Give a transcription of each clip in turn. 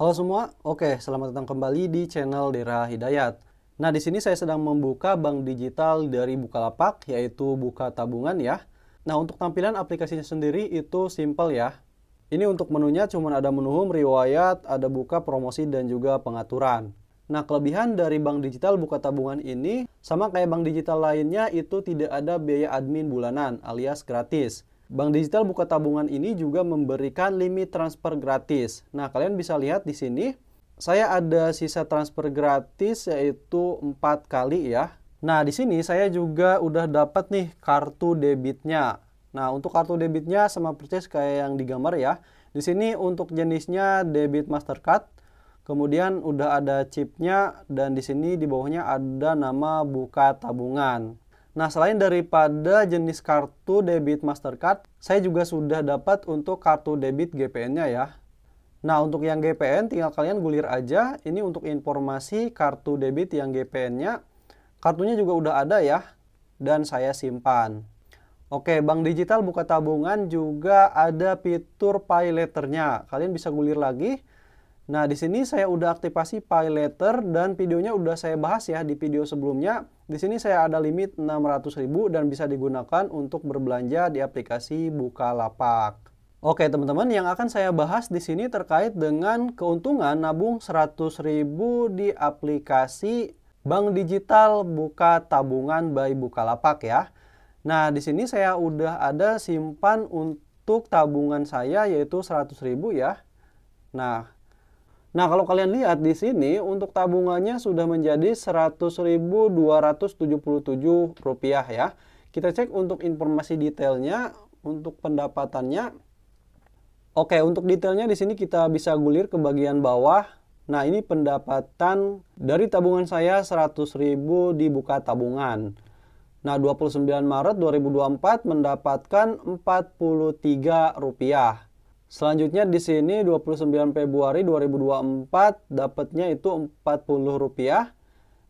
Halo semua, oke selamat datang kembali di channel Dera Hidayat. Nah di sini saya sedang membuka bank digital dari Bukalapak yaitu Buka Tabungan ya. Nah untuk tampilan aplikasinya sendiri itu simple ya. Ini untuk menunya cuma ada menu home, riwayat, ada buka promosi dan juga pengaturan. Nah kelebihan dari bank digital Buka Tabungan ini sama kayak bank digital lainnya itu tidak ada biaya admin bulanan alias gratis. Bank digital buka tabungan ini juga memberikan limit transfer gratis. Nah, kalian bisa lihat di sini, saya ada sisa transfer gratis yaitu 4 kali ya. Nah, di sini saya juga udah dapat nih kartu debitnya. Nah, untuk kartu debitnya sama persis kayak yang di gambar ya. Di sini untuk jenisnya debit Mastercard. Kemudian udah ada chipnya dan di sini di bawahnya ada nama buka tabungan. Nah, selain daripada jenis kartu debit Mastercard, saya juga sudah dapat untuk kartu debit GPN-nya ya. Nah, untuk yang GPN tinggal kalian gulir aja. Ini untuk informasi kartu debit yang GPN-nya. Kartunya juga udah ada ya dan saya simpan. Oke, bank digital buka tabungan juga ada fitur pay letternya. Kalian bisa gulir lagi Nah, di sini saya udah aktivasi PyLater dan videonya udah saya bahas ya di video sebelumnya. Di sini saya ada limit 600.000 dan bisa digunakan untuk berbelanja di aplikasi Bukalapak. Oke teman-teman, yang akan saya bahas di sini terkait dengan keuntungan nabung 100.000 di aplikasi Bank Digital Buka Tabungan by Bukalapak ya. Nah, di sini saya udah ada simpan untuk tabungan saya yaitu 100.000 ya. Nah, Nah, kalau kalian lihat di sini untuk tabungannya sudah menjadi Rp100.277 ya. Kita cek untuk informasi detailnya, untuk pendapatannya. Oke, untuk detailnya di sini kita bisa gulir ke bagian bawah. Nah, ini pendapatan dari tabungan saya 100.000 dibuka tabungan. Nah, 29 Maret 2024 mendapatkan Rp43 Selanjutnya di sini 29 Februari 2024 dapatnya itu Rp40.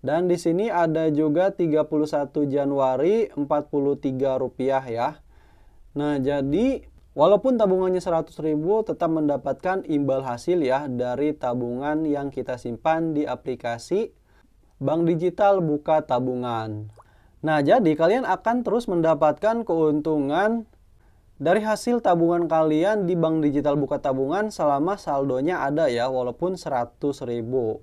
Dan di sini ada juga 31 Januari Rp43 ya. Nah, jadi walaupun tabungannya 100.000 tetap mendapatkan imbal hasil ya dari tabungan yang kita simpan di aplikasi Bank Digital Buka Tabungan. Nah, jadi kalian akan terus mendapatkan keuntungan dari hasil tabungan kalian di bank digital buka tabungan selama saldonya ada ya walaupun 100 ribu.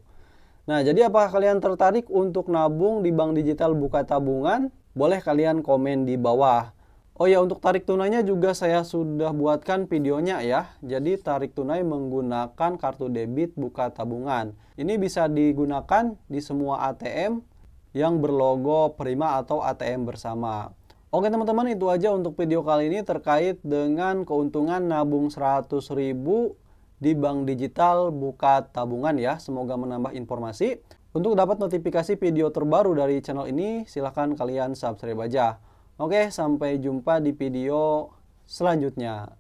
Nah, jadi apakah kalian tertarik untuk nabung di bank digital buka tabungan? Boleh kalian komen di bawah. Oh ya, untuk tarik tunainya juga saya sudah buatkan videonya ya. Jadi tarik tunai menggunakan kartu debit buka tabungan. Ini bisa digunakan di semua ATM yang berlogo Prima atau ATM bersama. Oke teman-teman itu aja untuk video kali ini terkait dengan keuntungan nabung 100 ribu di bank digital buka tabungan ya. Semoga menambah informasi. Untuk dapat notifikasi video terbaru dari channel ini silahkan kalian subscribe aja. Oke sampai jumpa di video selanjutnya.